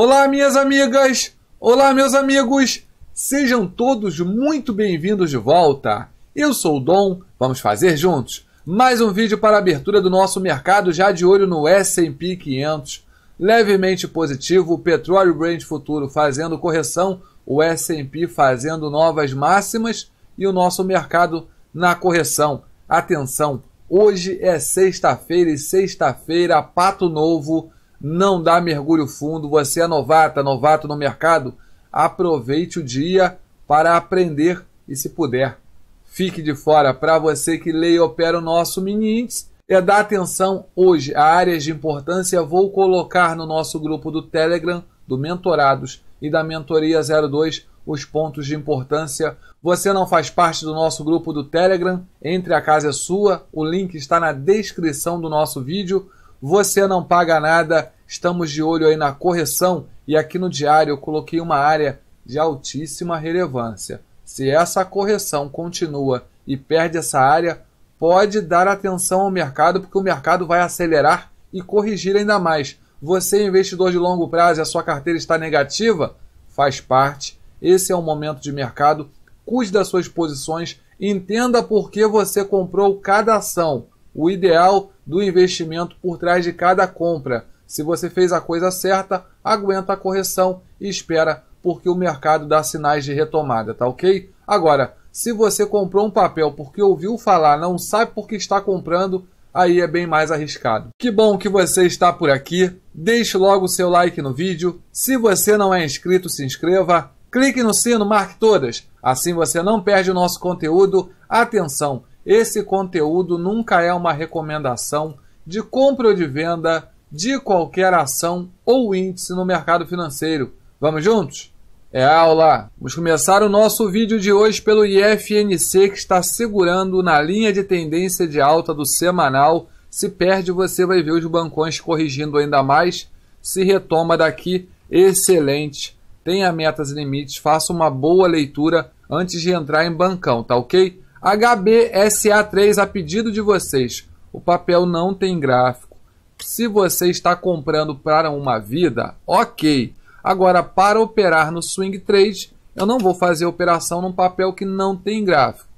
Olá, minhas amigas! Olá, meus amigos! Sejam todos muito bem-vindos de volta! Eu sou o Dom, vamos fazer juntos mais um vídeo para a abertura do nosso mercado já de olho no S&P 500. Levemente positivo, o petróleo Brent futuro fazendo correção, o S&P fazendo novas máximas e o nosso mercado na correção. Atenção, hoje é sexta-feira e sexta-feira, pato novo não dá mergulho fundo, você é novata, novato no mercado, aproveite o dia para aprender e se puder, fique de fora. Para você que lê e opera o nosso mini índice, é dar atenção hoje a áreas de importância, vou colocar no nosso grupo do Telegram, do Mentorados e da Mentoria 02 os pontos de importância. Você não faz parte do nosso grupo do Telegram? Entre a casa é sua, o link está na descrição do nosso vídeo. Você não paga nada. Estamos de olho aí na correção e aqui no diário eu coloquei uma área de altíssima relevância. Se essa correção continua e perde essa área, pode dar atenção ao mercado porque o mercado vai acelerar e corrigir ainda mais. Você, é investidor de longo prazo, e a sua carteira está negativa? Faz parte. Esse é um momento de mercado. Cuide das suas posições, entenda por que você comprou cada ação. O ideal do investimento por trás de cada compra. Se você fez a coisa certa, aguenta a correção e espera, porque o mercado dá sinais de retomada, tá ok? Agora, se você comprou um papel porque ouviu falar, não sabe por que está comprando, aí é bem mais arriscado. Que bom que você está por aqui. Deixe logo o seu like no vídeo. Se você não é inscrito, se inscreva. Clique no sino, marque todas. Assim você não perde o nosso conteúdo. Atenção! Esse conteúdo nunca é uma recomendação de compra ou de venda de qualquer ação ou índice no mercado financeiro. Vamos juntos? É aula! Vamos começar o nosso vídeo de hoje pelo IFNC que está segurando na linha de tendência de alta do semanal. Se perde, você vai ver os bancões corrigindo ainda mais. Se retoma daqui, excelente. Tenha metas e limites, faça uma boa leitura antes de entrar em bancão, tá ok? HBSA3 a pedido de vocês. O papel não tem gráfico. Se você está comprando para uma vida, ok. Agora, para operar no swing trade, eu não vou fazer operação num papel que não tem gráfico.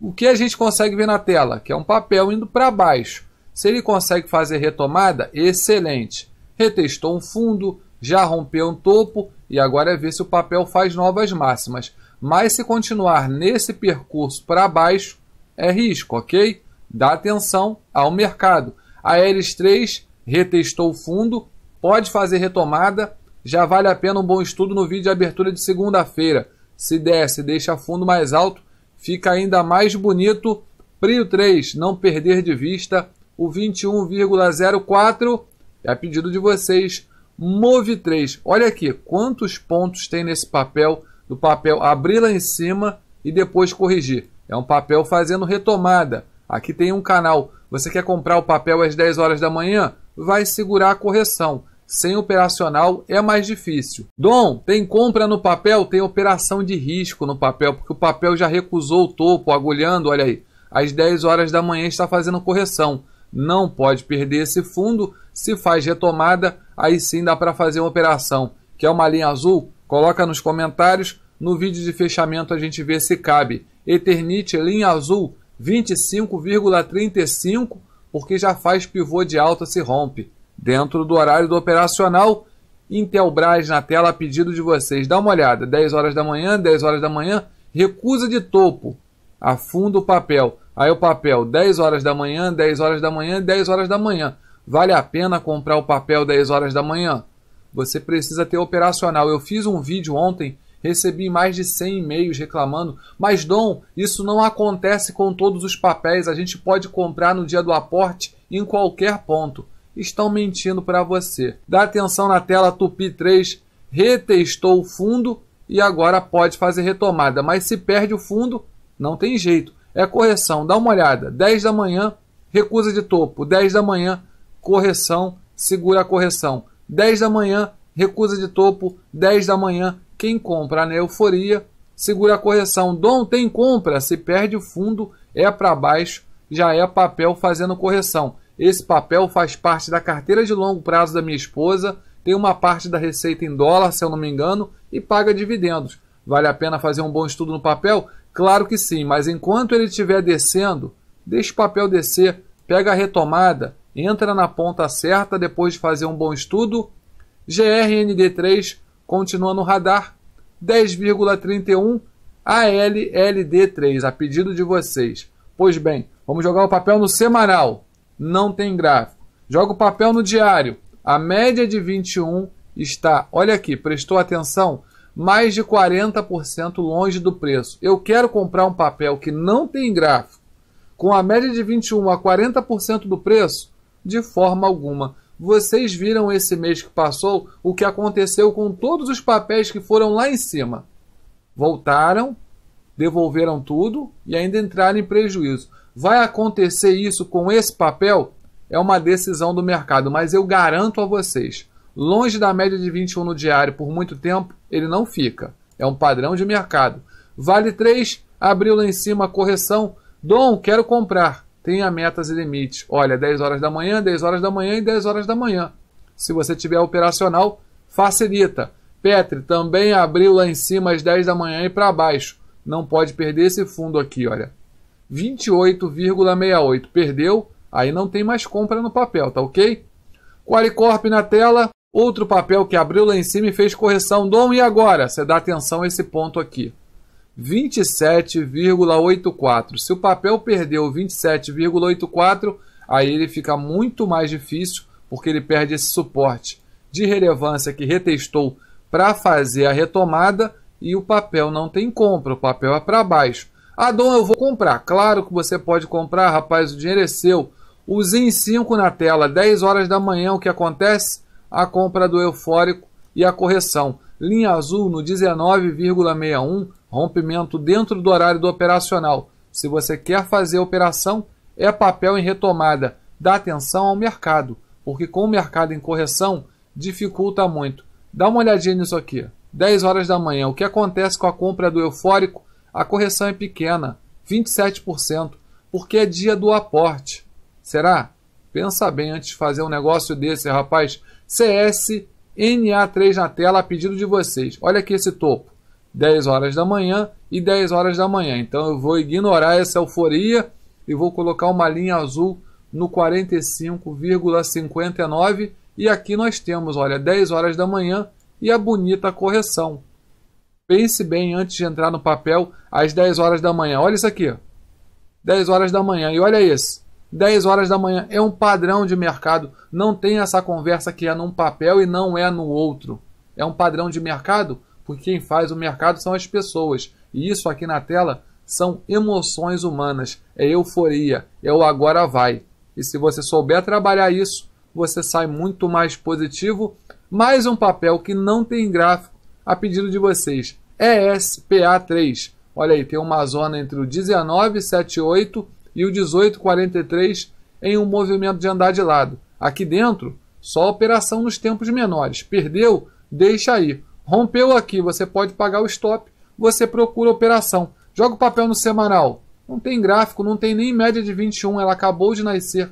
O que a gente consegue ver na tela? Que é um papel indo para baixo. Se ele consegue fazer retomada, excelente. Retestou um fundo, já rompeu um topo e agora é ver se o papel faz novas máximas. Mas se continuar nesse percurso para baixo, é risco, ok? Dá atenção ao mercado. A Aeres 3 retestou o fundo, pode fazer retomada, já vale a pena um bom estudo no vídeo de abertura de segunda-feira. Se desce, deixa fundo mais alto, fica ainda mais bonito. Prio 3, não perder de vista o 21,04 é a pedido de vocês. Move 3, olha aqui quantos pontos tem nesse papel do papel abrir lá em cima e depois corrigir. É um papel fazendo retomada. Aqui tem um canal. Você quer comprar o papel às 10 horas da manhã? Vai segurar a correção. Sem operacional é mais difícil. Dom, tem compra no papel? Tem operação de risco no papel, porque o papel já recusou o topo, agulhando, olha aí. Às 10 horas da manhã está fazendo correção. Não pode perder esse fundo. Se faz retomada, aí sim dá para fazer uma operação. Que é uma linha azul? Coloca nos comentários. No vídeo de fechamento a gente vê se cabe. Eternite, linha azul, 25,35, porque já faz pivô de alta se rompe. Dentro do horário do operacional, Intelbras na tela a pedido de vocês. Dá uma olhada, 10 horas da manhã, 10 horas da manhã, recusa de topo. Afunda o papel. Aí o papel, 10 horas da manhã, 10 horas da manhã, 10 horas da manhã. Vale a pena comprar o papel 10 horas da manhã? Você precisa ter operacional. Eu fiz um vídeo ontem, recebi mais de 100 e-mails reclamando. Mas, Dom, isso não acontece com todos os papéis. A gente pode comprar no dia do aporte em qualquer ponto. Estão mentindo para você. Dá atenção na tela Tupi 3 retestou o fundo e agora pode fazer retomada. Mas se perde o fundo, não tem jeito. É correção. Dá uma olhada. 10 da manhã, recusa de topo. 10 da manhã, correção, segura a correção. 10 da manhã, recusa de topo, 10 da manhã, quem compra na euforia, segura a correção. Dom tem compra, se perde o fundo, é para baixo, já é papel fazendo correção. Esse papel faz parte da carteira de longo prazo da minha esposa, tem uma parte da receita em dólar, se eu não me engano, e paga dividendos. Vale a pena fazer um bom estudo no papel? Claro que sim, mas enquanto ele estiver descendo, deixa o papel descer, pega a retomada, entra na ponta certa depois de fazer um bom estudo. GRND3 continua no radar, 10,31 ALLD3, a pedido de vocês. Pois bem, vamos jogar o papel no semanal, não tem gráfico. Joga o papel no diário, a média de 21 está, olha aqui, prestou atenção? Mais de 40% longe do preço. Eu quero comprar um papel que não tem gráfico, com a média de 21 a 40% do preço, de forma alguma. Vocês viram esse mês que passou o que aconteceu com todos os papéis que foram lá em cima. Voltaram, devolveram tudo e ainda entraram em prejuízo. Vai acontecer isso com esse papel? É uma decisão do mercado, mas eu garanto a vocês: longe da média de 21 no diário por muito tempo, ele não fica. É um padrão de mercado. Vale 3, abriu lá em cima a correção. Dom, quero comprar tenha metas e limites. Olha, 10 horas da manhã, 10 horas da manhã e 10 horas da manhã. Se você tiver operacional, facilita. Petri também abriu lá em cima às 10 da manhã e para baixo. Não pode perder esse fundo aqui, olha. 28,68. Perdeu, aí não tem mais compra no papel, tá ok? Qualicorp na tela, outro papel que abriu lá em cima e fez correção. Dom, e agora? Você dá atenção a esse ponto aqui. 27,84. Se o papel perdeu 27,84, aí ele fica muito mais difícil porque ele perde esse suporte de relevância que retestou para fazer a retomada e o papel não tem compra, o papel é para baixo. Ah, Dom, eu vou comprar. Claro que você pode comprar, rapaz, o dinheiro é seu. O Zin 5 na tela, 10 horas da manhã, o que acontece? A compra do eufórico e a correção. Linha azul no 19,61, Rompimento dentro do horário do operacional. Se você quer fazer a operação, é papel em retomada. Dá atenção ao mercado, porque com o mercado em correção, dificulta muito. Dá uma olhadinha nisso aqui. 10 horas da manhã, o que acontece com a compra do eufórico? A correção é pequena, 27%, porque é dia do aporte. Será? Pensa bem antes de fazer um negócio desse, rapaz. csna 3 na tela a pedido de vocês. Olha aqui esse topo. 10 horas da manhã e 10 horas da manhã. Então eu vou ignorar essa euforia e vou colocar uma linha azul no 45,59 e aqui nós temos, olha, 10 horas da manhã e a bonita correção. Pense bem antes de entrar no papel às 10 horas da manhã. Olha isso aqui. 10 horas da manhã. E olha isso 10 horas da manhã é um padrão de mercado. Não tem essa conversa que é num papel e não é no outro. É um padrão de mercado porque quem faz o mercado são as pessoas. E isso aqui na tela são emoções humanas, é euforia, é o agora vai. E se você souber trabalhar isso, você sai muito mais positivo. Mais um papel que não tem gráfico a pedido de vocês. ESPA3. Olha aí, tem uma zona entre o 1978 e o 1843 em um movimento de andar de lado. Aqui dentro, só operação nos tempos menores. Perdeu, deixa aí. Rompeu aqui, você pode pagar o stop, você procura operação. Joga o papel no semanal. Não tem gráfico, não tem nem média de 21, ela acabou de nascer.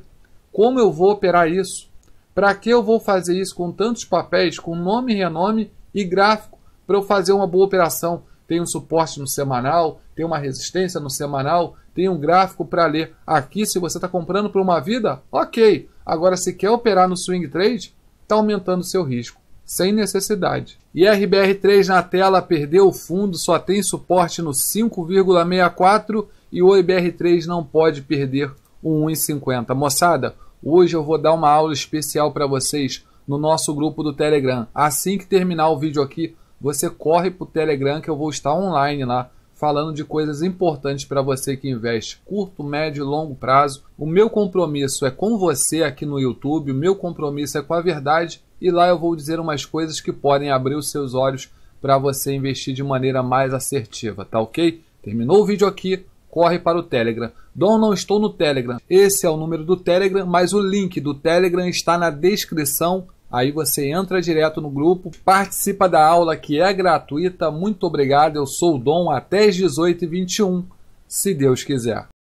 Como eu vou operar isso? Para que eu vou fazer isso com tantos papéis, com nome, renome e gráfico, para eu fazer uma boa operação? Tem um suporte no semanal, tem uma resistência no semanal, tem um gráfico para ler. Aqui, se você está comprando por uma vida, ok. Agora, se quer operar no swing trade, está aumentando o seu risco sem necessidade. E RBR3 na tela perdeu o fundo, só tem suporte no 5,64 e o IBR3 não pode perder o 1,50. Moçada, hoje eu vou dar uma aula especial para vocês no nosso grupo do Telegram. Assim que terminar o vídeo aqui, você corre para o Telegram que eu vou estar online lá falando de coisas importantes para você que investe curto, médio e longo prazo. O meu compromisso é com você aqui no YouTube, o meu compromisso é com a verdade e lá eu vou dizer umas coisas que podem abrir os seus olhos para você investir de maneira mais assertiva, tá ok? Terminou o vídeo aqui, corre para o Telegram. Dom, não estou no Telegram. Esse é o número do Telegram, mas o link do Telegram está na descrição. Aí você entra direto no grupo, participa da aula que é gratuita. Muito obrigado, eu sou o Dom, até às 18h21, se Deus quiser.